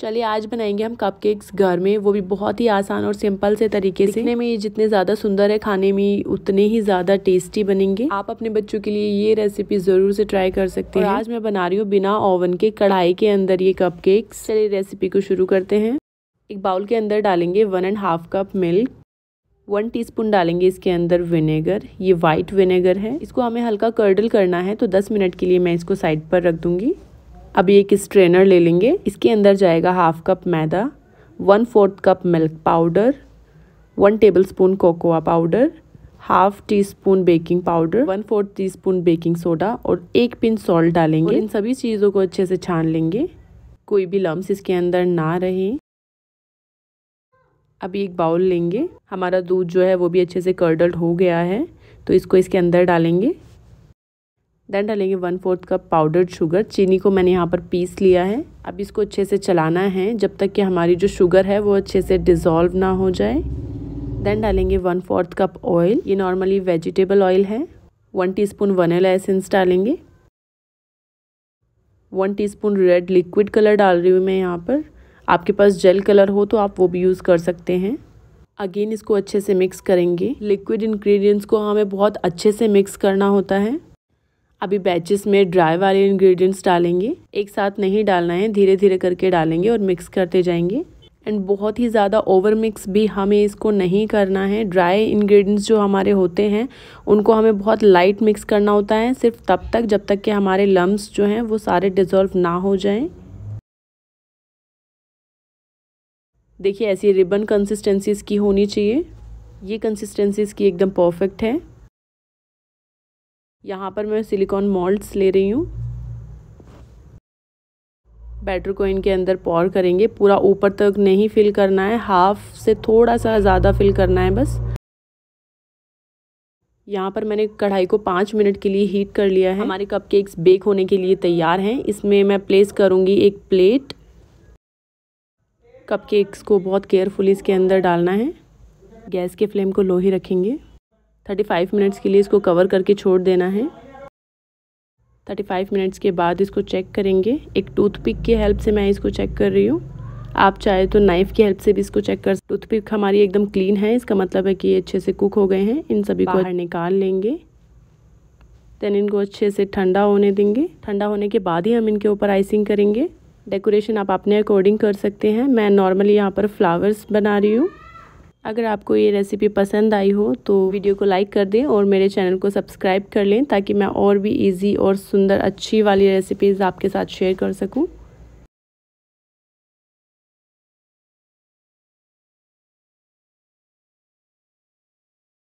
चलिए आज बनाएंगे हम कपकेक्स घर में वो भी बहुत ही आसान और सिंपल से तरीके से दिखने में ये जितने ज़्यादा सुंदर है खाने में उतने ही ज़्यादा टेस्टी बनेंगे आप अपने बच्चों के लिए ये रेसिपी ज़रूर से ट्राई कर सकते हैं आज मैं बना रही हूँ बिना ओवन के कढ़ाई के अंदर ये कप चलिए रेसिपी को शुरू करते हैं एक बाउल के अंदर डालेंगे one and half cup milk one teaspoon डालेंगे इसके अंदर विनेगर ये वाइट विनेगर है इसको हमें हल्का कर्डल करना है तो 10 मिनट के लिए मैं इसको साइड पर रख दूंगी अब एक स्ट्रेनर ले लेंगे इसके अंदर जाएगा हाफ कप मैदा one fourth cup milk powder one tablespoon cocoa powder half teaspoon baking powder one fourth teaspoon baking soda और एक पिन सॉल्ट डालेंगे इन सभी चीज़ों को अच्छे से छान लेंगे कोई भी लम्ब इसके अंदर ना रहे अब एक बाउल लेंगे हमारा दूध जो है वो भी अच्छे से कर्डल्ड हो गया है तो इसको इसके अंदर डालेंगे देन डालेंगे one fourth cup powdered sugar चीनी को मैंने यहाँ पर पीस लिया है अब इसको अच्छे से चलाना है जब तक कि हमारी जो शुगर है वो अच्छे से डिज़ोल्व ना हो जाए देन डालेंगे वन फोर्थ कप ऑयल ये नॉर्मली वेजिटेबल ऑयल है वन टीस्पून वनीला एसेंस डालेंगे one teaspoon red liquid colour डाल रही हूँ मैं यहाँ पर आपके पास जेल कलर हो तो आप वो भी यूज़ कर सकते हैं अगेन इसको अच्छे से मिक्स करेंगे लिक्विड इन्ग्रीडियंट्स को हाँ, हमें बहुत अच्छे से मिक्स करना होता है अभी बैचेस में ड्राई वाले इंग्रेडिएंट्स डालेंगे एक साथ नहीं डालना है धीरे धीरे करके डालेंगे और मिक्स करते जाएंगे एंड बहुत ही ज़्यादा ओवर मिक्स भी हमें इसको नहीं करना है ड्राई इंग्रेडिएंट्स जो हमारे होते हैं उनको हमें बहुत लाइट मिक्स करना होता है सिर्फ तब तक जब तक कि हमारे लम्ब्स जो हैं वो सारे डिज़ोल्व ना हो जाएँ देखिए ऐसी रिबन कंसिस्टेंसीज़ की होनी चाहिए ये कंसिस्टेंसीज़ की एकदम परफेक्ट है यहाँ पर मैं सिलिकॉन मॉल्ट्स ले रही हूँ बैटर को इनके अंदर पॉर करेंगे पूरा ऊपर तक नहीं फिल करना है हाफ से थोड़ा सा ज़्यादा फिल करना है बस यहाँ पर मैंने कढ़ाई को पाँच मिनट के लिए हीट कर लिया है हमारे कपकेक्स बेक होने के लिए तैयार हैं इसमें मैं प्लेस करूँगी एक प्लेट कपकेक्स को बहुत केयरफुली इसके अंदर डालना है गैस के फ्लेम को लो ही रखेंगे 35 मिनट्स के लिए इसको कवर करके छोड़ देना है 35 मिनट्स के बाद इसको चेक करेंगे एक टूथपिक की हेल्प से मैं इसको चेक कर रही हूँ आप चाहे तो नाइफ़ की हेल्प से भी इसको चेक कर टूथपिक हमारी एकदम क्लीन है इसका मतलब है कि ये अच्छे से कुक हो गए हैं इन सभी को बाहर निकाल लेंगे देन इनको अच्छे से ठंडा होने देंगे ठंडा होने के बाद ही हम इनके ऊपर आइसिंग करेंगे डेकोरेशन आप अपने अकॉर्डिंग कर सकते हैं मैं नॉर्मली यहाँ पर फ्लावर्स बना रही हूँ अगर आपको ये रेसिपी पसंद आई हो तो वीडियो को लाइक कर दें और मेरे चैनल को सब्सक्राइब कर लें ताकि मैं और भी इजी और सुंदर अच्छी वाली रेसिपीज़ आपके साथ शेयर कर सकूं